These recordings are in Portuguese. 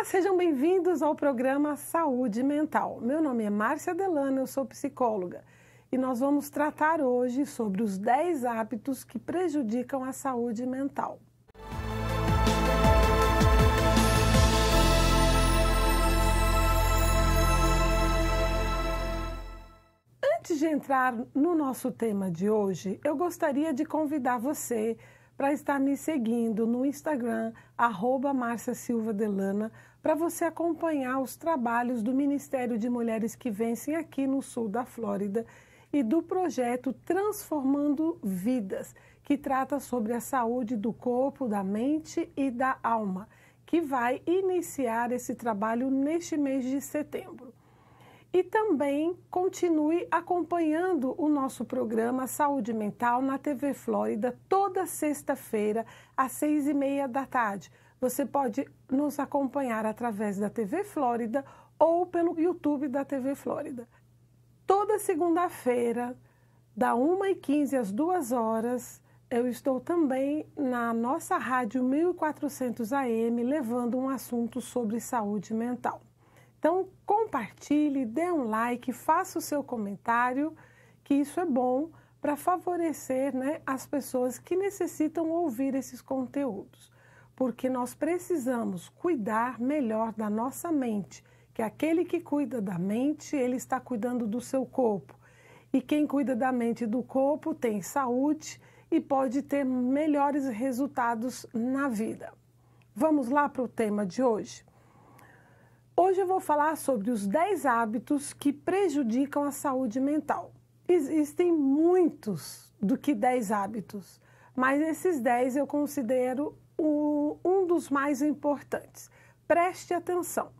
Olá, sejam bem-vindos ao programa Saúde Mental. Meu nome é Márcia Delano, eu sou psicóloga e nós vamos tratar hoje sobre os 10 hábitos que prejudicam a saúde mental. Antes de entrar no nosso tema de hoje, eu gostaria de convidar você para estar me seguindo no Instagram, arroba Marcia Silva Delana, para você acompanhar os trabalhos do Ministério de Mulheres que Vencem aqui no sul da Flórida e do projeto Transformando Vidas, que trata sobre a saúde do corpo, da mente e da alma, que vai iniciar esse trabalho neste mês de setembro. E também continue acompanhando o nosso programa Saúde Mental na TV Flórida toda sexta-feira às seis e meia da tarde você pode nos acompanhar através da TV Flórida ou pelo YouTube da TV Flórida. Toda segunda-feira, da 1h15 às 2 horas, eu estou também na nossa rádio 1400 AM levando um assunto sobre saúde mental. Então, compartilhe, dê um like, faça o seu comentário, que isso é bom para favorecer né, as pessoas que necessitam ouvir esses conteúdos porque nós precisamos cuidar melhor da nossa mente, que aquele que cuida da mente, ele está cuidando do seu corpo. E quem cuida da mente e do corpo tem saúde e pode ter melhores resultados na vida. Vamos lá para o tema de hoje. Hoje eu vou falar sobre os 10 hábitos que prejudicam a saúde mental. Existem muitos do que 10 hábitos, mas esses 10 eu considero o, um dos mais importantes. Preste atenção.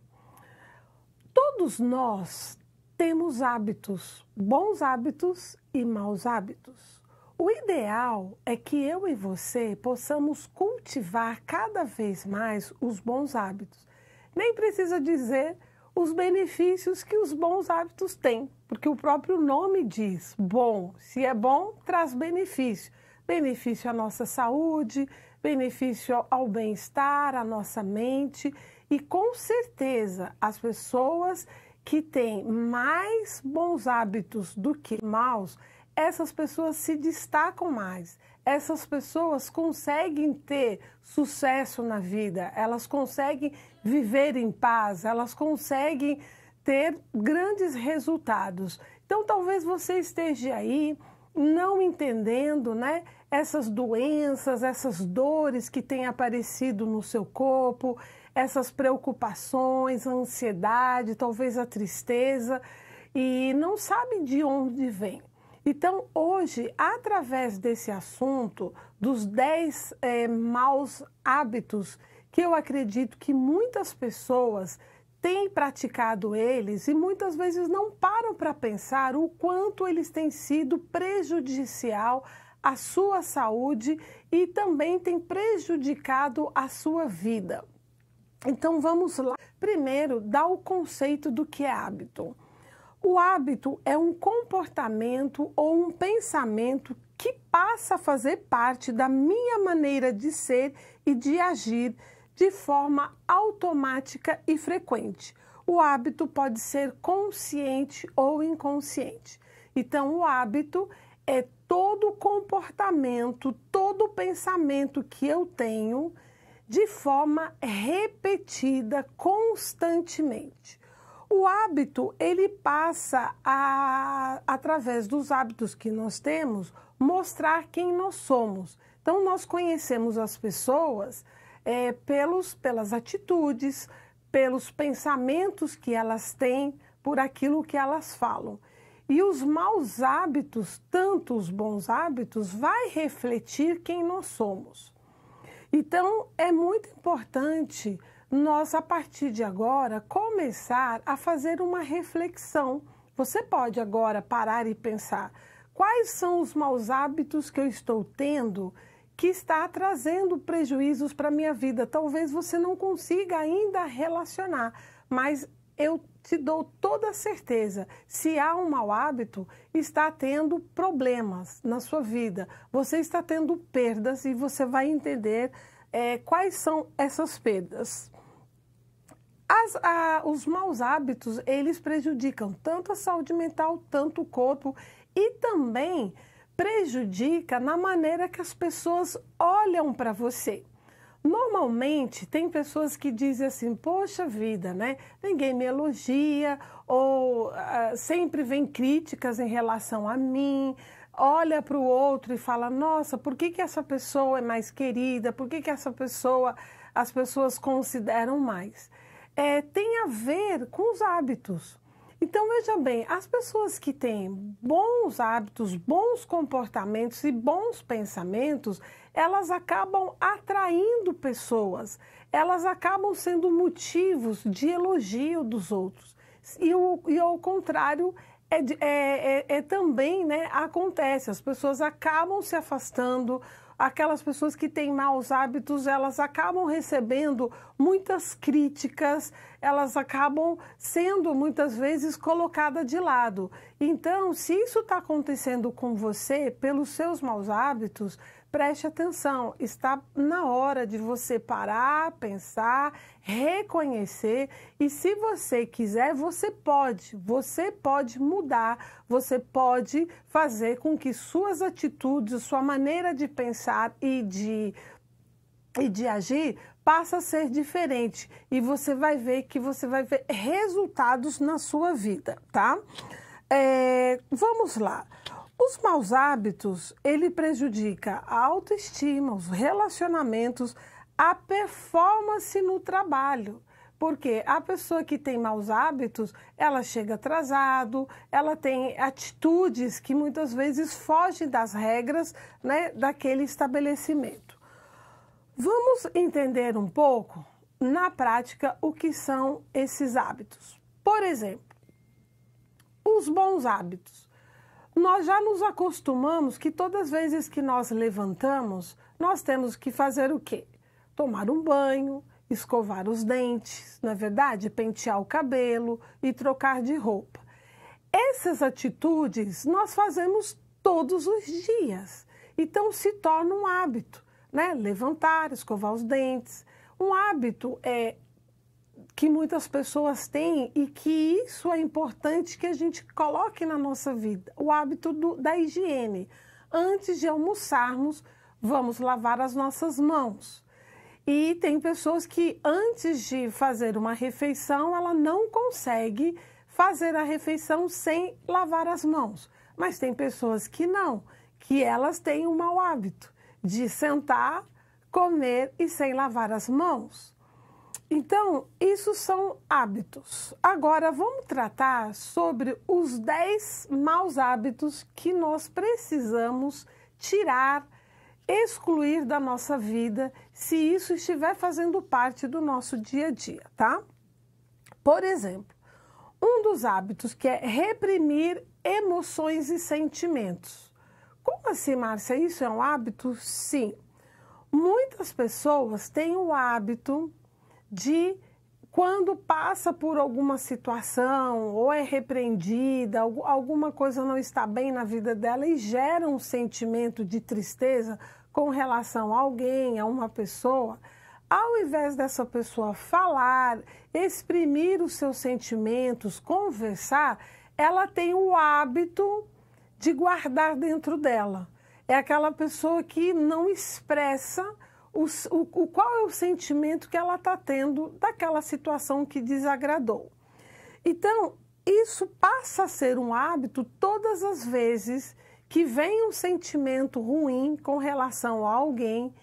Todos nós temos hábitos, bons hábitos e maus hábitos. O ideal é que eu e você possamos cultivar cada vez mais os bons hábitos. Nem precisa dizer os benefícios que os bons hábitos têm, porque o próprio nome diz: bom, se é bom, traz benefício. Benefício à nossa saúde, benefício ao bem-estar, à nossa mente e com certeza as pessoas que têm mais bons hábitos do que maus, essas pessoas se destacam mais. Essas pessoas conseguem ter sucesso na vida, elas conseguem viver em paz, elas conseguem ter grandes resultados. Então, talvez você esteja aí não entendendo, né? essas doenças, essas dores que têm aparecido no seu corpo, essas preocupações, a ansiedade, talvez a tristeza, e não sabe de onde vem. Então, hoje, através desse assunto, dos 10 é, eh, maus hábitos, que eu acredito que muitas pessoas têm praticado eles e muitas vezes não param para pensar o quanto eles têm sido prejudicial a sua saúde e também tem prejudicado a sua vida. Então vamos lá. Primeiro, dá o conceito do que é hábito. O hábito é um comportamento ou um pensamento que passa a fazer parte da minha maneira de ser e de agir de forma automática e frequente. O hábito pode ser consciente ou inconsciente. Então, o hábito é todo comportamento, todo pensamento que eu tenho de forma repetida constantemente. O hábito, ele passa a, através dos hábitos que nós temos, mostrar quem nós somos. Então, nós conhecemos as pessoas é, pelos, pelas atitudes, pelos pensamentos que elas têm, por aquilo que elas falam. E os maus hábitos, tanto os bons hábitos, vai refletir quem nós somos. Então, é muito importante nós, a partir de agora, começar a fazer uma reflexão. Você pode agora parar e pensar: quais são os maus hábitos que eu estou tendo que está trazendo prejuízos para a minha vida? Talvez você não consiga ainda relacionar, mas eu te dou toda a certeza, se há um mau hábito, está tendo problemas na sua vida, você está tendo perdas e você vai entender é, quais são essas perdas. As, a, os maus hábitos, eles prejudicam tanto a saúde mental, tanto o corpo e também prejudica na maneira que as pessoas olham para você. Normalmente tem pessoas que dizem assim: "Poxa vida, né? Ninguém me elogia ou uh, sempre vem críticas em relação a mim". Olha para o outro e fala: "Nossa, por que que essa pessoa é mais querida? Por que que essa pessoa as pessoas consideram mais?". É, tem a ver com os hábitos. Então, veja bem, as pessoas que têm bons hábitos, bons comportamentos e bons pensamentos, elas acabam atraindo pessoas, elas acabam sendo motivos de elogio dos outros. E, o, e ao contrário, é, é, é, é também né, acontece, as pessoas acabam se afastando, aquelas pessoas que têm maus hábitos, elas acabam recebendo muitas críticas, elas acabam sendo muitas vezes colocadas de lado. Então, se isso está acontecendo com você pelos seus maus hábitos, preste atenção, está na hora de você parar, pensar, reconhecer e se você quiser, você pode, você pode mudar, você pode fazer com que suas atitudes, sua maneira de pensar e de e de agir passa a ser diferente e você vai ver que você vai ver resultados na sua vida, tá? É, vamos lá. Os maus hábitos, ele prejudica a autoestima, os relacionamentos, a performance no trabalho. Porque a pessoa que tem maus hábitos, ela chega atrasado, ela tem atitudes que muitas vezes fogem das regras né, daquele estabelecimento. Vamos entender um pouco, na prática, o que são esses hábitos. Por exemplo, os bons hábitos nós já nos acostumamos que todas as vezes que nós levantamos, nós temos que fazer o quê? Tomar um banho, escovar os dentes, na é verdade, pentear o cabelo e trocar de roupa. Essas atitudes nós fazemos todos os dias. Então se torna um hábito, né? Levantar, escovar os dentes. Um hábito é que muitas pessoas têm e que isso é importante que a gente coloque na nossa vida, o hábito do, da higiene. Antes de almoçarmos, vamos lavar as nossas mãos. E tem pessoas que antes de fazer uma refeição, ela não consegue fazer a refeição sem lavar as mãos. Mas tem pessoas que não, que elas têm um mau hábito de sentar, comer e sem lavar as mãos. Então, isso são hábitos. Agora, vamos tratar sobre os 10 maus hábitos que nós precisamos tirar, excluir da nossa vida, se isso estiver fazendo parte do nosso dia a dia, tá? Por exemplo, um dos hábitos que é reprimir emoções e sentimentos. Como assim, Márcia? Isso é um hábito? Sim. Muitas pessoas têm o hábito de quando passa por alguma situação ou é repreendida, alguma coisa não está bem na vida dela e gera um sentimento de tristeza com relação a alguém, a uma pessoa, ao invés dessa pessoa falar, exprimir os seus sentimentos, conversar, ela tem o hábito de guardar dentro dela. É aquela pessoa que não expressa o, o, qual é o sentimento que ela está tendo daquela situação que desagradou. Então, isso passa a ser um hábito todas as vezes que vem um sentimento ruim com relação a alguém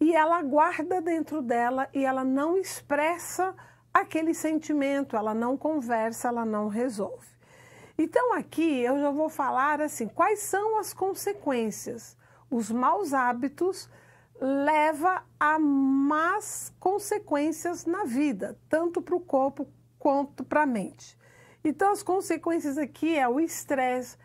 e ela guarda dentro dela e ela não expressa aquele sentimento, ela não conversa, ela não resolve. Então aqui eu já vou falar assim, quais são as consequências? Os maus hábitos leva a más consequências na vida, tanto para o corpo quanto para a mente. Então, as consequências aqui é o estresse,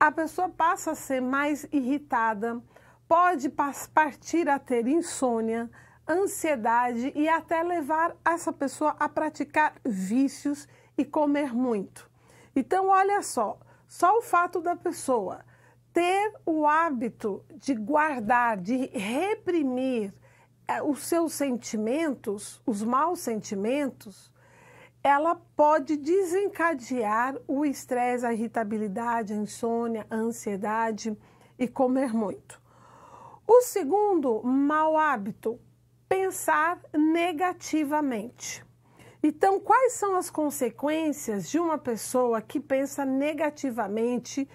a pessoa passa a ser mais irritada, pode partir a ter insônia, ansiedade e até levar essa pessoa a praticar vícios e comer muito. Então, olha só, só o fato da pessoa ter o hábito de guardar, de reprimir eh, os seus sentimentos, os maus sentimentos, ela pode desencadear o estresse, a irritabilidade, a insônia, a ansiedade e comer muito. O segundo mau hábito, pensar negativamente. Então, quais são as consequências de uma pessoa que pensa negativamente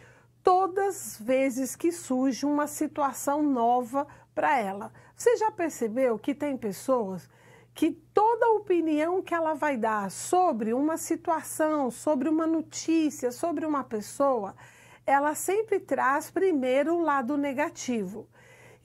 todas as vezes que surge uma situação nova para ela. Você já percebeu que tem pessoas que toda opinião que ela vai dar sobre uma situação, sobre uma notícia, sobre uma pessoa, ela sempre traz primeiro o lado negativo.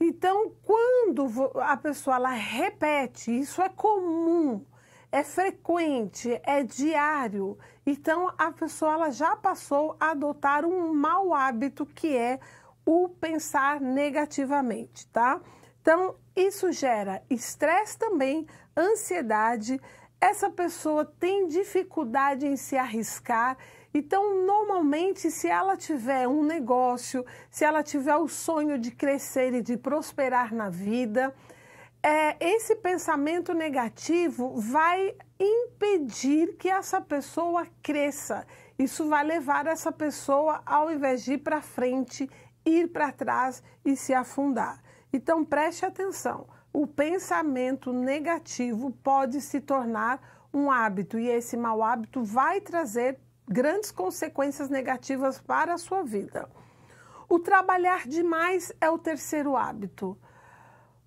Então, quando a pessoa ela repete, isso é comum é frequente, é diário. Então a pessoa ela já passou a adotar um mau hábito que é o pensar negativamente, tá? Então isso gera estresse também, ansiedade. Essa pessoa tem dificuldade em se arriscar. Então, normalmente, se ela tiver um negócio, se ela tiver o sonho de crescer e de prosperar na vida, é, esse pensamento negativo vai impedir que essa pessoa cresça. Isso vai levar essa pessoa, ao invés de ir para frente, ir para trás e se afundar. Então preste atenção: o pensamento negativo pode se tornar um hábito e esse mau hábito vai trazer grandes consequências negativas para a sua vida. O trabalhar demais é o terceiro hábito.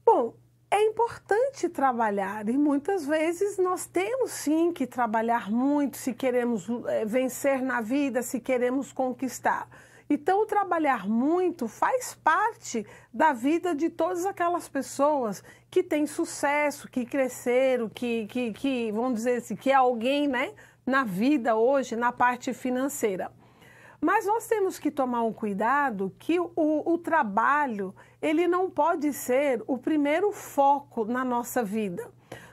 Bom, é importante trabalhar e muitas vezes nós temos sim que trabalhar muito se queremos eh, vencer na vida, se queremos conquistar. Então, trabalhar muito faz parte da vida de todas aquelas pessoas que têm sucesso, que cresceram, que, que, que vamos dizer assim, que é alguém né, na vida hoje, na parte financeira. Mas nós temos que tomar um cuidado que o, o trabalho ele não pode ser o primeiro foco na nossa vida.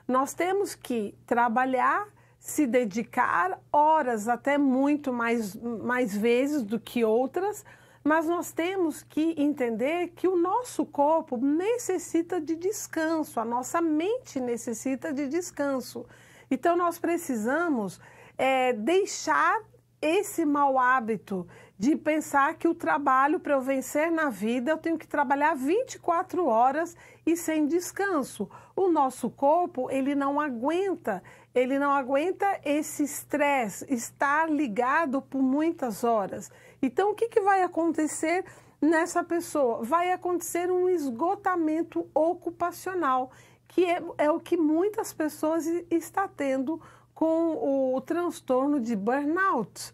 Nós temos que trabalhar, se dedicar horas, até muito mais, mais vezes do que outras, mas nós temos que entender que o nosso corpo necessita de descanso, a nossa mente necessita de descanso. Então nós precisamos é, deixar esse mau hábito de pensar que o trabalho, para eu vencer na vida, eu tenho que trabalhar 24 horas e sem descanso. O nosso corpo, ele não aguenta, ele não aguenta esse estresse, estar ligado por muitas horas. Então, o que, que vai acontecer nessa pessoa? Vai acontecer um esgotamento ocupacional, que é, é o que muitas pessoas está tendo com o transtorno de burnout.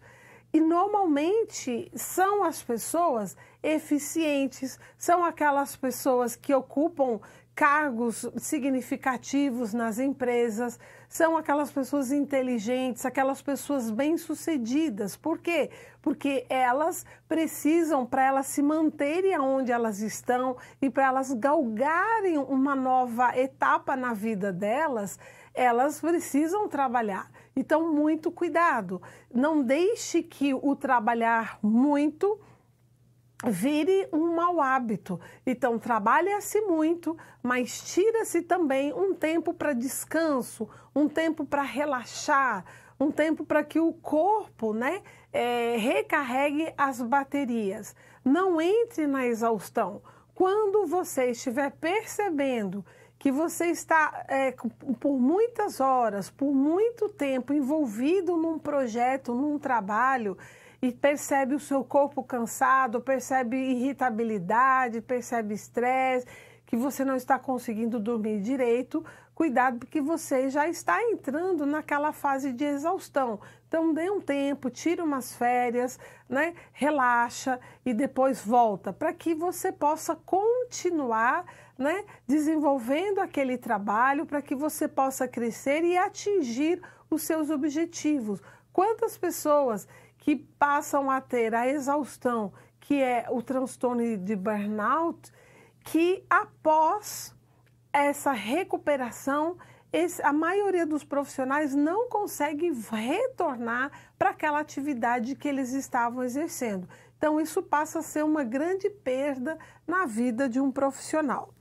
E normalmente são as pessoas eficientes, são aquelas pessoas que ocupam cargos significativos nas empresas, são aquelas pessoas inteligentes, aquelas pessoas bem-sucedidas. Por quê? Porque elas precisam, para elas se manterem onde elas estão e para elas galgarem uma nova etapa na vida delas, elas precisam trabalhar. Então, muito cuidado. Não deixe que o trabalhar muito vire um mau hábito. Então, trabalha-se muito, mas tira-se também um tempo para descanso, um tempo para relaxar, um tempo para que o corpo né, é, recarregue as baterias. Não entre na exaustão. Quando você estiver percebendo que você está é, por muitas horas, por muito tempo envolvido num projeto, num trabalho e percebe o seu corpo cansado, percebe irritabilidade, percebe estresse, que você não está conseguindo dormir direito, cuidado, porque você já está entrando naquela fase de exaustão. Então, dê um tempo, tira umas férias, né? relaxa e depois volta, para que você possa continuar né? desenvolvendo aquele trabalho, para que você possa crescer e atingir os seus objetivos. Quantas pessoas que passam a ter a exaustão, que é o transtorno de burnout, que após essa recuperação, esse, a maioria dos profissionais não consegue retornar para aquela atividade que eles estavam exercendo. Então, isso passa a ser uma grande perda na vida de um profissional.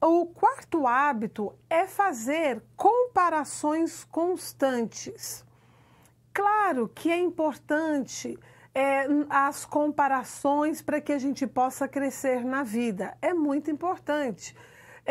O quarto hábito é fazer comparações constantes. Claro que é importante é, as comparações para que a gente possa crescer na vida, é muito importante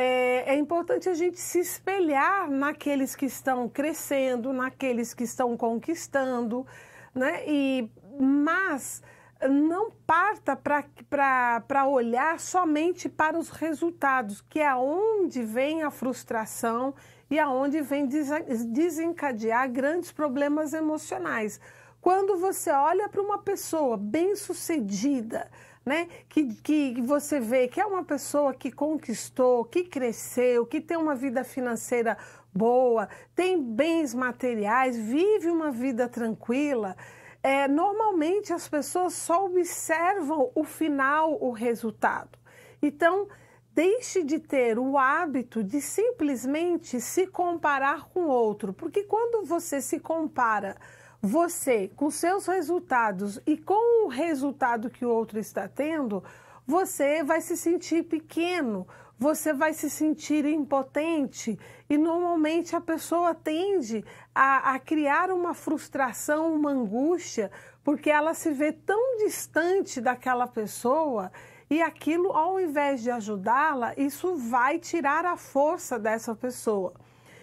é, é, importante a gente se espelhar naqueles que estão crescendo, naqueles que estão conquistando, né? E, mas não parta para olhar somente para os resultados, que é aonde vem a frustração e aonde vem desencadear grandes problemas emocionais. Quando você olha para uma pessoa bem-sucedida, né? Que, que você vê que é uma pessoa que conquistou, que cresceu, que tem uma vida financeira boa, tem bens materiais, vive uma vida tranquila. É, normalmente as pessoas só observam o final, o resultado. Então, deixe de ter o hábito de simplesmente se comparar com outro, porque quando você se compara você, com seus resultados e com o resultado que o outro está tendo, você vai se sentir pequeno, você vai se sentir impotente e normalmente a pessoa tende a, a, criar uma frustração, uma angústia, porque ela se vê tão distante daquela pessoa e aquilo, ao invés de ajudá-la, isso vai tirar a força dessa pessoa.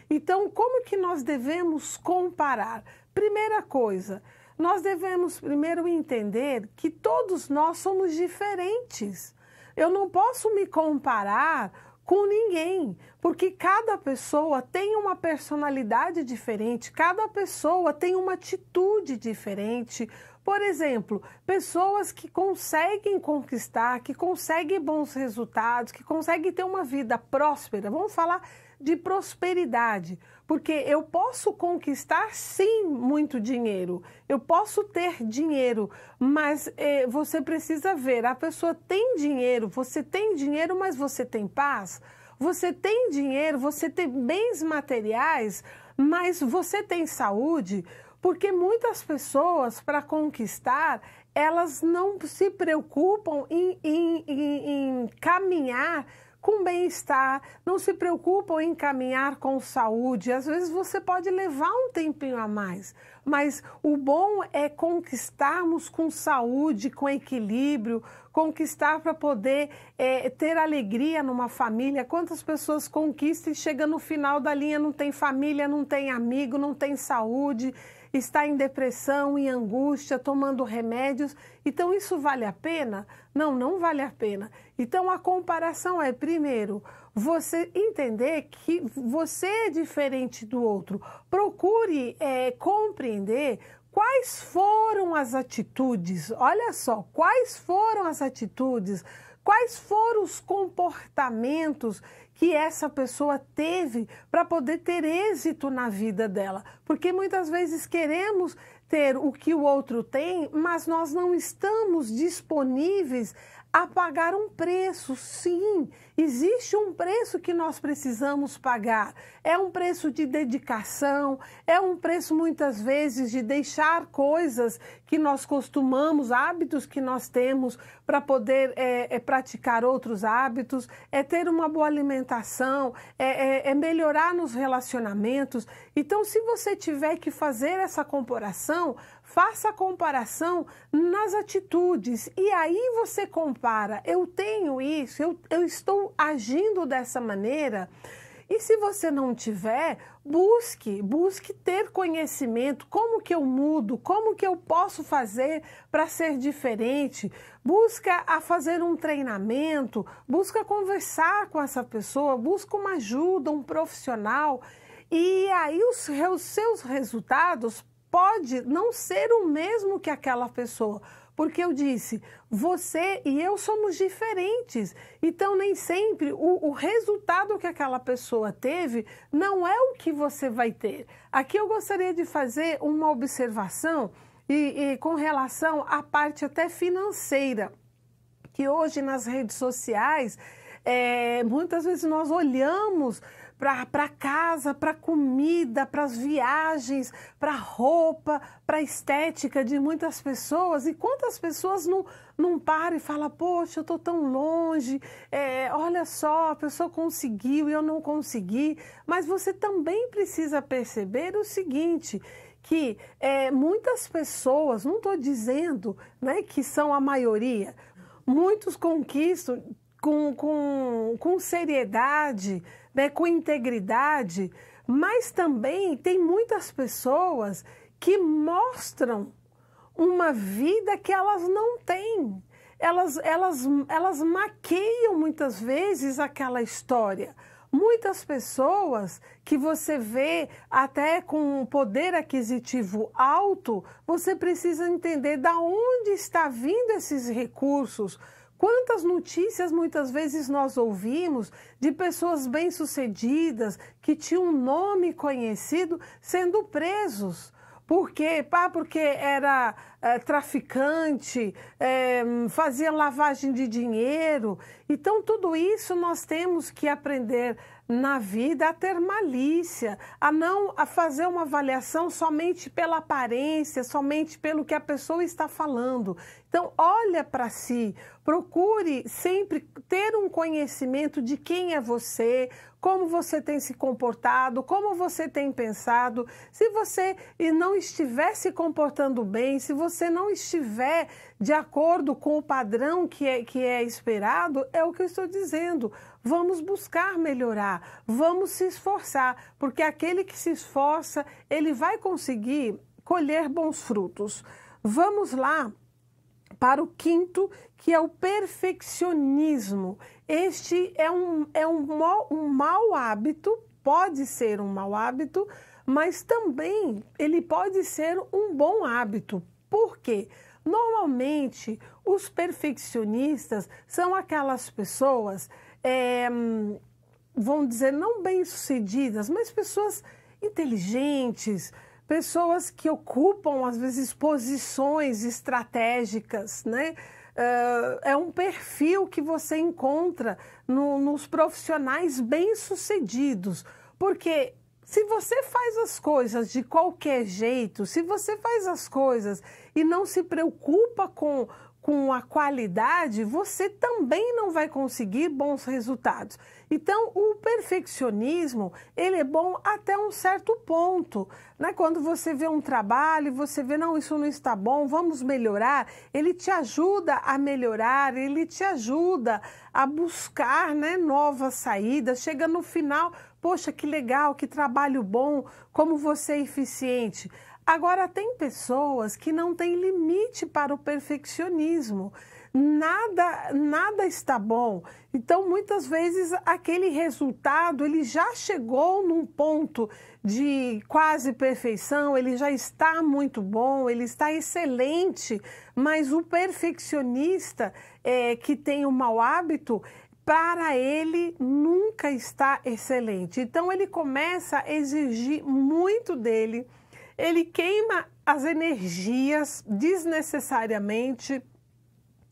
Então, como que nós devemos comparar? Primeira coisa, nós devemos primeiro entender que todos nós somos diferentes. Eu não posso me comparar com ninguém, porque cada pessoa tem uma personalidade diferente, cada pessoa tem uma atitude diferente. Por exemplo, pessoas que conseguem conquistar, que conseguem bons resultados, que conseguem ter uma vida próspera, vamos falar de prosperidade. Porque eu posso conquistar, sim, muito dinheiro. Eu posso ter dinheiro, mas eh, você precisa ver: a pessoa tem dinheiro, você tem dinheiro, mas você tem paz. Você tem dinheiro, você tem bens materiais, mas você tem saúde. Porque muitas pessoas, para conquistar, elas não se preocupam em, em, em, em caminhar com bem-estar, não se preocupam em caminhar com saúde. Às vezes você pode levar um tempinho a mais, mas o bom é conquistarmos com saúde, com equilíbrio, conquistar para poder é, ter alegria numa família. Quantas pessoas conquistam e chega no final da linha, não tem família, não tem amigo, não tem saúde está em depressão, em angústia, tomando remédios. Então, isso vale a pena? Não, não vale a pena. Então, a comparação é, primeiro, você entender que você é diferente do outro. Procure é, compreender quais foram as atitudes, olha só, quais foram as atitudes, quais foram os comportamentos que essa pessoa teve para poder ter êxito na vida dela. Porque muitas vezes queremos ter o que o outro tem, mas nós não estamos disponíveis a pagar um preço. Sim, existe um preço que nós precisamos pagar. É um preço de dedicação, é um preço muitas vezes de deixar coisas que nós costumamos, hábitos que nós temos, para poder é, é praticar outros hábitos, é ter uma boa alimentação, é, é, é melhorar nos relacionamentos. Então, se você tiver que fazer essa comparação, Faça a comparação nas atitudes e aí você compara. Eu tenho isso, eu, eu estou agindo dessa maneira. E se você não tiver, busque, busque ter conhecimento, como que eu mudo, como que eu posso fazer para ser diferente. Busca a fazer um treinamento, busca conversar com essa pessoa, busca uma ajuda, um profissional. E aí os seus resultados pode não ser o mesmo que aquela pessoa. Porque eu disse, você e eu somos diferentes. Então, nem sempre o, o, resultado que aquela pessoa teve não é o que você vai ter. Aqui eu gostaria de fazer uma observação e, e com relação à parte até financeira, que hoje nas redes sociais, é, muitas vezes nós olhamos para casa, para comida, para as viagens, para roupa, para estética de muitas pessoas. E quantas pessoas não, não param e falam, poxa, eu estou tão longe, é, olha só, a pessoa conseguiu e eu não consegui. Mas você também precisa perceber o seguinte, que é, muitas pessoas, não estou dizendo né, que são a maioria, muitos conquistam com, com, com seriedade, né, com integridade, mas também tem muitas pessoas que mostram uma vida que elas não têm. Elas, elas, elas maqueiam muitas vezes aquela história. Muitas pessoas que você vê até com um poder aquisitivo alto, você precisa entender da onde está vindo esses recursos, Quantas notícias muitas vezes nós ouvimos de pessoas bem-sucedidas que tinham um nome conhecido sendo presos? Por quê? Pá, porque era é, traficante, é, fazia lavagem de dinheiro. Então, tudo isso nós temos que aprender na vida a ter malícia, a não a fazer uma avaliação somente pela aparência, somente pelo que a pessoa está falando. Então, olha para si, procure sempre ter um conhecimento de quem é você, como você tem se comportado, como você tem pensado. Se você não estiver se comportando bem, se você não estiver de acordo com o padrão que é, que é esperado, é o que eu estou dizendo. Vamos buscar melhorar, vamos se esforçar, porque aquele que se esforça, ele vai conseguir colher bons frutos. Vamos lá para o quinto, que é o perfeccionismo. Este é um, é um, um mau hábito, pode ser um mau hábito, mas também ele pode ser um bom hábito. Por quê? Normalmente, os perfeccionistas são aquelas pessoas, é, vão dizer, não bem-sucedidas, mas pessoas inteligentes, pessoas que ocupam, às vezes, posições estratégicas, né? Eh, é um perfil que você encontra no, nos profissionais bem-sucedidos, porque se você faz as coisas de qualquer jeito, se você faz as coisas e não se preocupa com, com a qualidade, você também não vai conseguir bons resultados. Então, o perfeccionismo, ele é bom até um certo ponto. Né? Quando você vê um trabalho, você vê, não, isso não está bom, vamos melhorar, ele te ajuda a melhorar, ele te ajuda a buscar né, novas saídas. Chega no final, poxa, que legal, que trabalho bom, como você é eficiente. Agora, tem pessoas que não têm limite para o perfeccionismo. Nada, nada está bom. Então, muitas vezes, aquele resultado ele já chegou num ponto de quase perfeição, ele já está muito bom, ele está excelente, mas o perfeccionista é, que tem o mau hábito, para ele nunca está excelente. Então ele começa a exigir muito dele, ele queima as energias desnecessariamente,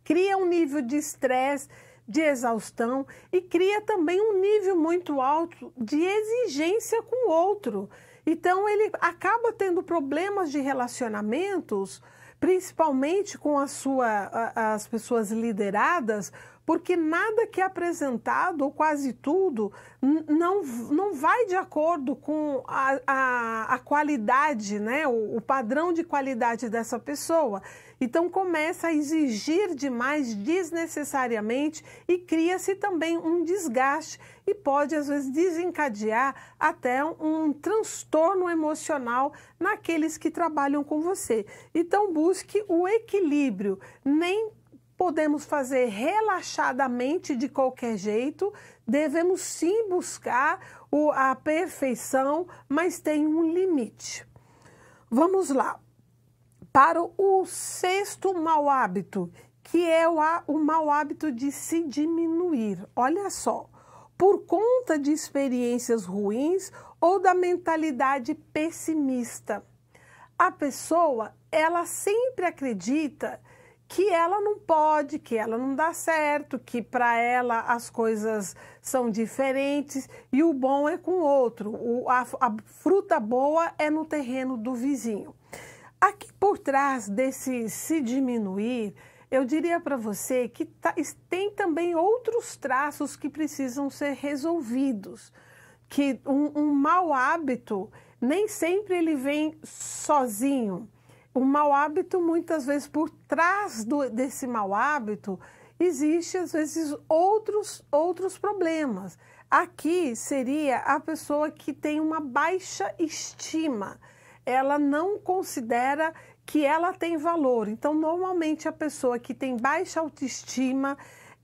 cria um nível de estresse de exaustão e cria também um nível muito alto de exigência com o outro. Então, ele acaba tendo problemas de relacionamentos, principalmente com a sua, as pessoas lideradas, porque nada que é apresentado, ou quase tudo, não, não vai de acordo com a, a, a qualidade, né? O, o, padrão de qualidade dessa pessoa. Então começa a exigir demais desnecessariamente e cria-se também um desgaste e pode às vezes desencadear até um, um transtorno emocional naqueles que trabalham com você. Então busque o equilíbrio, nem podemos fazer relaxadamente de qualquer jeito, devemos sim buscar a perfeição, mas tem um limite. Vamos lá. Para o sexto mau hábito, que é o, o mau hábito de se diminuir. Olha só, por conta de experiências ruins ou da mentalidade pessimista. A pessoa, ela sempre acredita que ela não pode, que ela não dá certo, que para ela as coisas são diferentes e o bom é com o outro. a, a fruta boa é no terreno do vizinho. Aqui por trás desse se diminuir, eu diria para você que tá, tem também outros traços que precisam ser resolvidos. Que um, um mau hábito nem sempre ele vem sozinho o mau hábito, muitas vezes, por trás do, desse mau hábito, existe às vezes outros outros problemas. Aqui seria a pessoa que tem uma baixa estima. Ela não considera que ela tem valor. Então, normalmente a pessoa que tem baixa autoestima,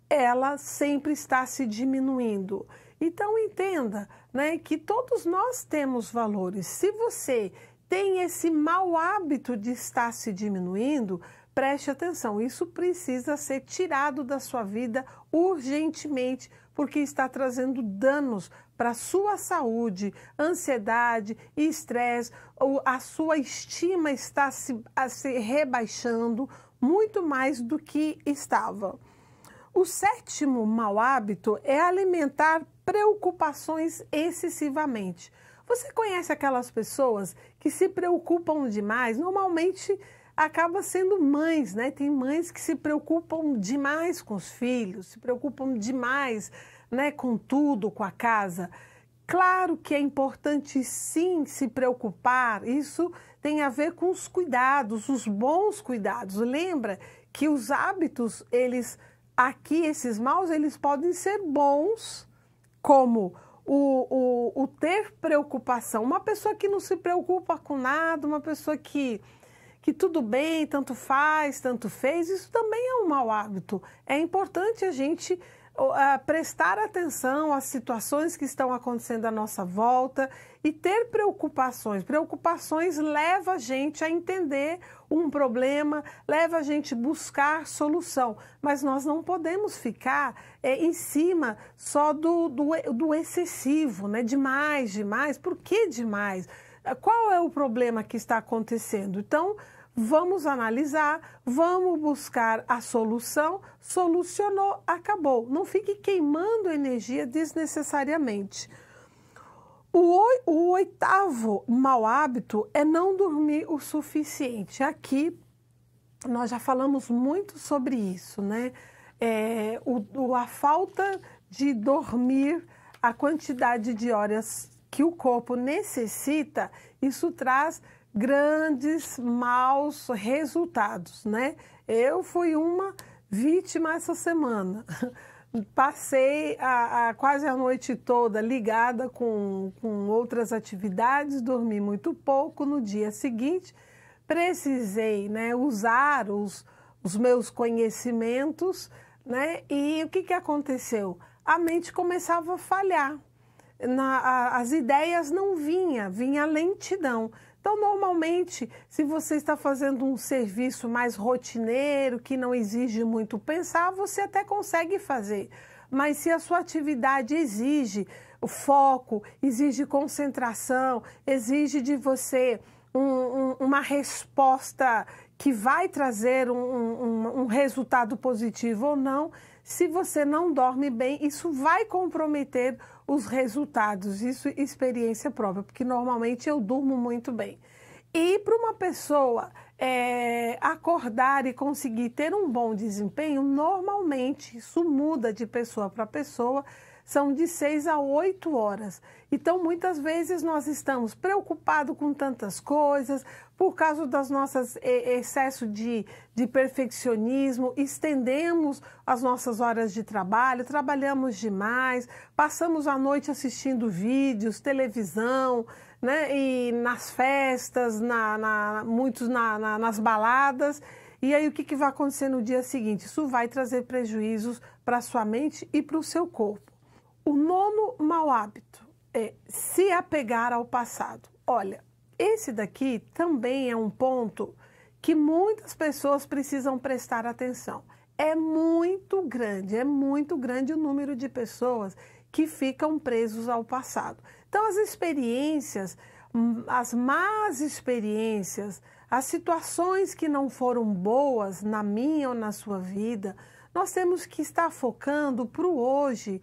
ela sempre está se diminuindo. Então entenda, né, que todos nós temos valores. Se você tem esse mau hábito de estar se diminuindo, preste atenção, isso precisa ser tirado da sua vida urgentemente, porque está trazendo danos para a sua saúde, ansiedade, estresse, a sua estima está se, se rebaixando muito mais do que estava. O sétimo mau hábito é alimentar preocupações excessivamente. Você conhece aquelas pessoas que se preocupam demais, normalmente acaba sendo mães, né? Tem mães que se preocupam demais com os filhos, se preocupam demais, né, com tudo, com a casa. Claro que é importante sim se preocupar. Isso tem a ver com os cuidados, os bons cuidados. Lembra que os hábitos, eles aqui esses maus, eles podem ser bons, como o, o, o ter preocupação. Uma pessoa que não se preocupa com nada, uma pessoa que que tudo bem, tanto faz, tanto fez, isso também é um mau hábito. É importante a gente prestar atenção às situações que estão acontecendo à nossa volta e ter preocupações. Preocupações leva a gente a entender um problema, leva a gente buscar solução, mas nós não podemos ficar é, em cima só do, do, do excessivo, né? Demais, demais. Por que demais? Qual é o problema que está acontecendo? Então, vamos analisar, vamos buscar a solução, solucionou, acabou. Não fique queimando energia desnecessariamente. O, o oitavo mau hábito é não dormir o suficiente. Aqui nós já falamos muito sobre isso, né? É, o, a falta de dormir, a quantidade de horas que o corpo necessita, isso traz grandes maus resultados, né? Eu fui uma vítima essa semana. Passei a, a quase a noite toda ligada com, com outras atividades, dormi muito pouco. No dia seguinte, precisei né, usar os, os meus conhecimentos, né? E o que, que aconteceu? A mente começava a falhar. Na, a, as ideias não vinham, vinha lentidão. Então, normalmente, se você está fazendo um serviço mais rotineiro, que não exige muito pensar, você até consegue fazer. Mas se a sua atividade exige foco, exige concentração, exige de você um, um, uma resposta que vai trazer um, um resultado positivo ou não, se você não dorme bem, isso vai comprometer os resultados, isso experiência própria, porque normalmente eu durmo muito bem. E para uma pessoa é, acordar e conseguir ter um bom desempenho, normalmente isso muda de pessoa para pessoa são de 6 a 8 horas. Então, muitas vezes nós estamos preocupados com tantas coisas, por causa das nossas eh, excesso de, de perfeccionismo, estendemos as nossas horas de trabalho, trabalhamos demais, passamos a noite assistindo vídeos, televisão, né? e nas festas, na, na muitos na, na, nas baladas. E aí o que, que vai acontecer no dia seguinte? Isso vai trazer prejuízos para a sua mente e para o seu corpo. O nono mau hábito é se apegar ao passado. Olha, esse daqui também é um ponto que muitas pessoas precisam prestar atenção. É muito grande, é muito grande o número de pessoas que ficam presos ao passado. Então, as experiências, hum, as más experiências, as situações que não foram boas na minha ou na sua vida, nós temos que estar focando para o hoje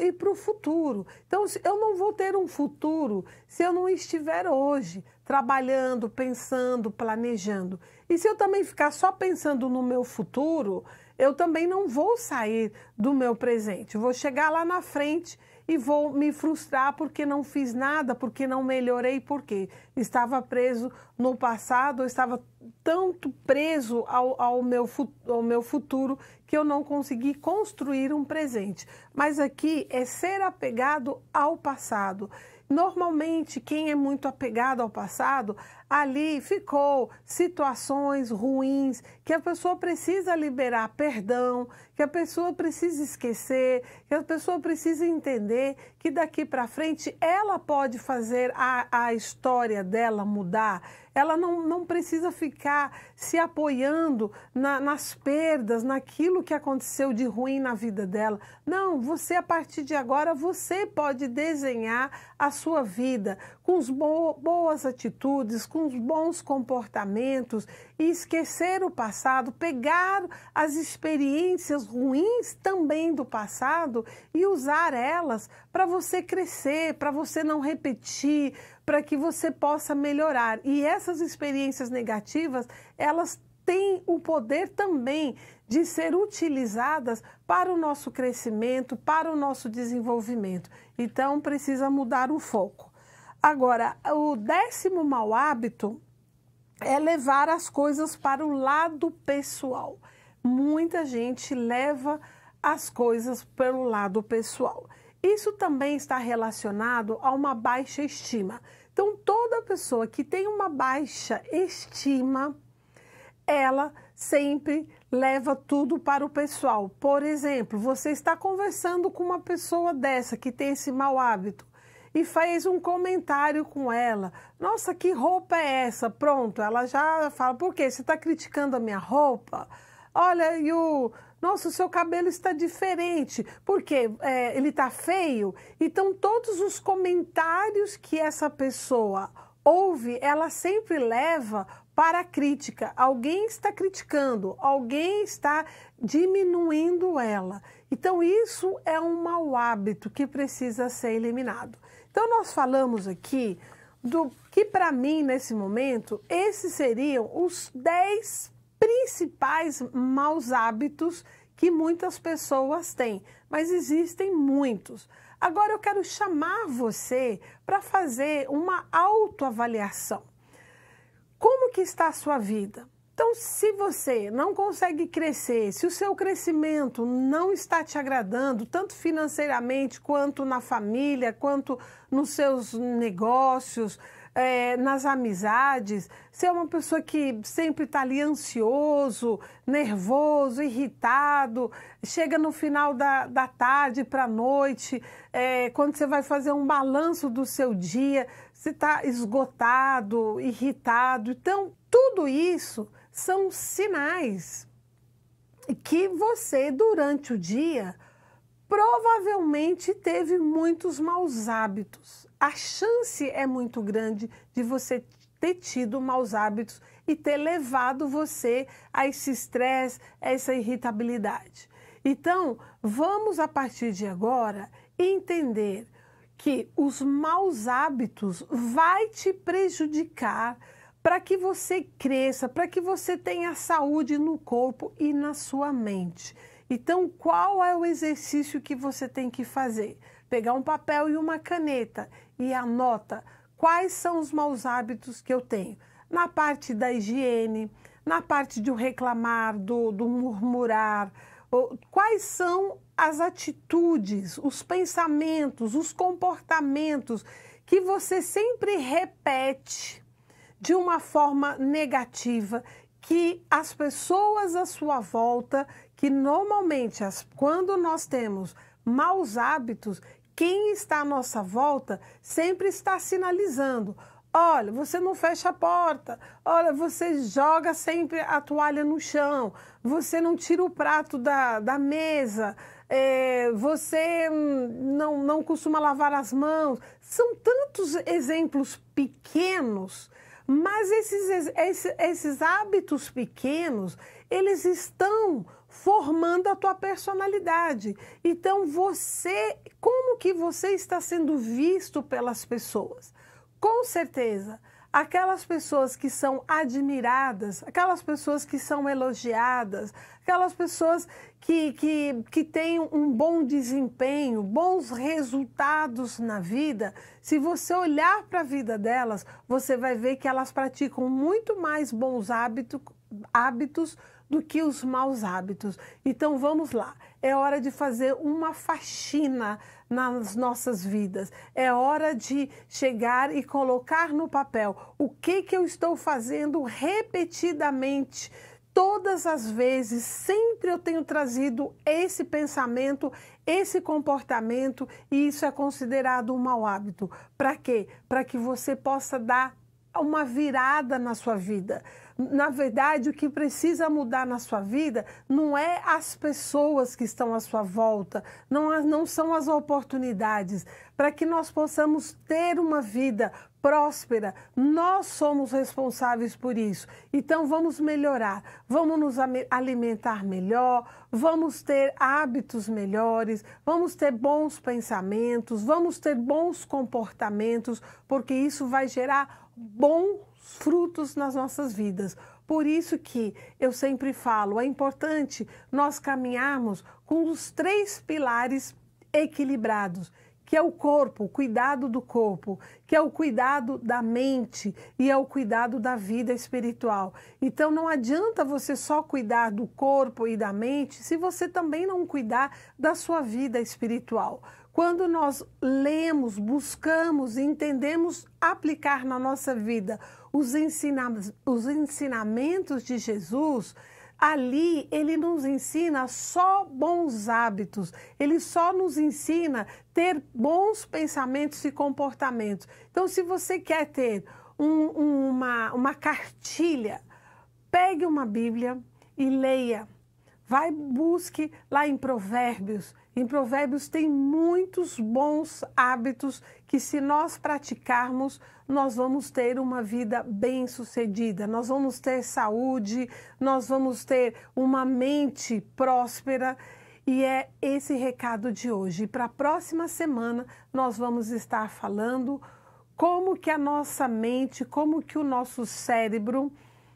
e para o futuro. Então, eu não vou ter um futuro se eu não estiver hoje trabalhando, pensando, planejando. E se eu também ficar só pensando no meu futuro, eu também não vou sair do meu presente. Eu vou chegar lá na frente e vou me frustrar porque não fiz nada, porque não melhorei, porque estava preso no passado, estava tanto preso ao, ao, meu, ao meu futuro que eu não consegui construir um presente. Mas aqui é ser apegado ao passado. Normalmente, quem é muito apegado ao passado, ali ficou situações ruins que a pessoa precisa liberar perdão, que a pessoa precisa esquecer, que a pessoa precisa entender que daqui para frente ela pode fazer a, a história dela mudar ela não, não precisa ficar se apoiando na, nas perdas, naquilo que aconteceu de ruim na vida dela. Não, você, a partir de agora, você pode desenhar a sua vida com boas atitudes, com os bons comportamentos e esquecer o passado, pegar as experiências ruins também do passado e usar elas para você crescer, para você não repetir, para que você possa melhorar. E essas experiências negativas, elas têm o poder também de ser utilizadas para o nosso crescimento, para o nosso desenvolvimento. Então precisa mudar o foco. Agora, o décimo mau hábito é levar as coisas para o lado pessoal. Muita gente leva as coisas pelo lado pessoal. Isso também está relacionado a uma baixa estima. Então, toda pessoa que tem uma baixa estima, ela sempre leva tudo para o pessoal. Por exemplo, você está conversando com uma pessoa dessa que tem esse mau hábito e fez um comentário com ela. Nossa, que roupa é essa? Pronto, ela já fala: por quê? Você está criticando a minha roupa? Olha, e o. Nossa, o seu cabelo está diferente, porque é, ele está feio. Então, todos os comentários que essa pessoa ouve, ela sempre leva para a crítica. Alguém está criticando, alguém está diminuindo ela. Então, isso é um mau hábito que precisa ser eliminado. Então, nós falamos aqui do que, para mim, nesse momento, esses seriam os 10 principais maus hábitos que muitas pessoas têm, mas existem muitos. Agora eu quero chamar você para fazer uma autoavaliação. Como que está a sua vida? Então, se você não consegue crescer, se o seu crescimento não está te agradando, tanto financeiramente quanto na família, quanto nos seus negócios, é, nas amizades, se é uma pessoa que sempre está ali ansioso, nervoso, irritado, chega no final da, da tarde para a noite, é, quando você vai fazer um balanço do seu dia, se está esgotado, irritado. Então, tudo isso são sinais que você, durante o dia, provavelmente teve muitos maus hábitos. A chance é muito grande de você ter tido maus hábitos e ter levado você a esse estresse, a essa irritabilidade. Então, vamos a partir de agora entender que os maus hábitos vai te prejudicar para que você cresça, para que você tenha saúde no corpo e na sua mente. Então, qual é o exercício que você tem que fazer? Pegar um papel e uma caneta e anota quais são os maus hábitos que eu tenho. Na parte da higiene, na parte do reclamar, do, do murmurar, quais são as atitudes, os pensamentos, os comportamentos que você sempre repete de uma forma negativa que as pessoas à sua volta, que normalmente as, quando nós temos maus hábitos, quem está à nossa volta sempre está sinalizando. Olha, você não fecha a porta. Olha, você joga sempre a toalha no chão. Você não tira o prato da, da mesa é, você não, não costuma lavar as mãos. São tantos exemplos pequenos, mas esses, esses, esses hábitos pequenos, eles estão formando a tua personalidade. Então você, como que você está sendo visto pelas pessoas? Com certeza, aquelas pessoas que são admiradas, aquelas pessoas que são elogiadas, aquelas pessoas que, que, que têm um bom desempenho, bons resultados na vida, se você olhar para a vida delas, você vai ver que elas praticam muito mais bons hábito, hábitos do que os maus hábitos. Então vamos lá, é hora de fazer uma faxina nas nossas vidas. É hora de chegar e colocar no papel o que, que eu estou fazendo repetidamente todas as vezes, sempre eu tenho trazido esse pensamento, esse comportamento, e isso é considerado um mau hábito. Para quê? Para que você possa dar uma virada na sua vida. Na verdade, o que precisa mudar na sua vida não é as pessoas que estão à sua volta, não, não são as oportunidades. Para que nós possamos ter uma vida próspera, nós somos responsáveis por isso. Então vamos melhorar, vamos nos alimentar melhor, vamos ter hábitos melhores, vamos ter bons pensamentos, vamos ter bons comportamentos, porque isso vai gerar bom frutos nas nossas vidas. Por isso que eu sempre falo, é importante nós caminharmos com os três pilares equilibrados, que é o corpo, o cuidado do corpo, que é o cuidado da mente e é o cuidado da vida espiritual. Então não adianta você só cuidar do corpo e da mente se você também não cuidar da sua vida espiritual. Quando nós lemos, buscamos e entendemos aplicar na nossa vida os, ensina os ensinamentos de Jesus, ali ele nos ensina só bons hábitos, ele só nos ensina ter bons pensamentos e comportamentos. Então, se você quer ter um, uma, uma cartilha, pegue uma Bíblia e leia Vai, busque lá em Provérbios. Em Provérbios tem muitos bons hábitos que, se nós praticarmos, nós vamos ter uma vida bem-sucedida, nós vamos ter saúde, nós vamos ter uma mente próspera. E é esse recado de hoje. Para a próxima semana, nós vamos estar falando como que a nossa mente, como que o nosso cérebro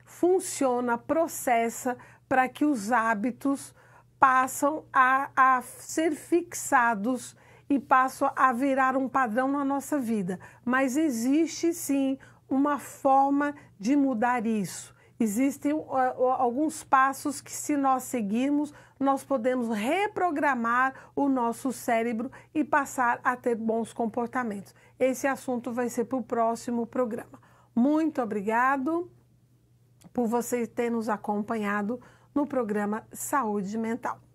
funciona, processa para que os hábitos passam a, a ser fixados e passam a virar um padrão na nossa vida. Mas existe sim uma forma de mudar isso. Existem alguns passos que, se nós seguirmos, nós podemos reprogramar o nosso cérebro e passar a ter bons comportamentos. Esse assunto vai ser para o próximo programa. Muito obrigado por você ter nos acompanhado no programa Saúde Mental.